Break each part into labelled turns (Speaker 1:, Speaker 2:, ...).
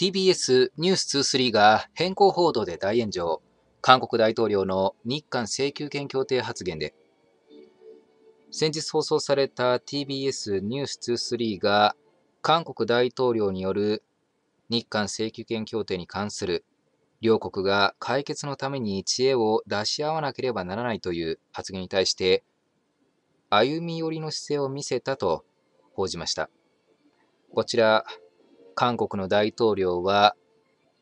Speaker 1: TBS ニュース23が変更報道で大炎上。韓国大統領の日韓請求権協定発言で。先日放送された TBS ニュース23が韓国大統領による日韓請求権協定に関する両国が解決のために知恵を出し合わなければならないという発言に対して歩み寄りの姿勢を見せたと報じました。こちら韓国の大統領は、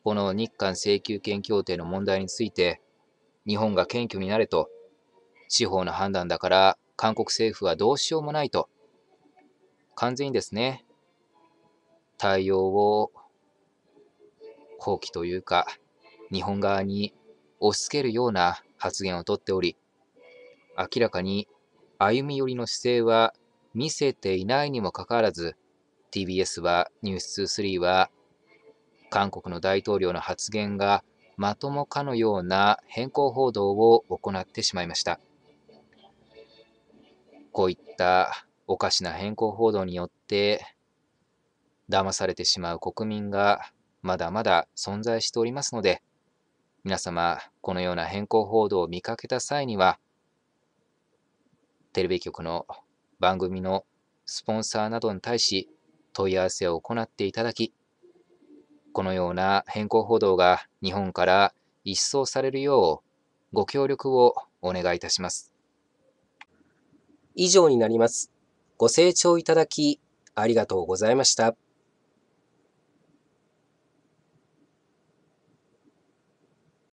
Speaker 1: この日韓請求権協定の問題について、日本が謙虚になれと、司法の判断だから韓国政府はどうしようもないと、完全にですね、対応を放棄というか、日本側に押し付けるような発言をとっており、明らかに歩み寄りの姿勢は見せていないにもかかわらず、TBS は、ニュース2 3は、韓国の大統領の発言がまともかのような変更報道を行ってしまいました。こういったおかしな変更報道によって、騙されてしまう国民がまだまだ存在しておりますので、皆様、このような変更報道を見かけた際には、テレビ局の番組のスポンサーなどに対し、問い合わせを行っていただき、このような変更報道が日本から一掃されるようご協力をお願いいたします。以上になります。ご清聴いただきありがとうございました。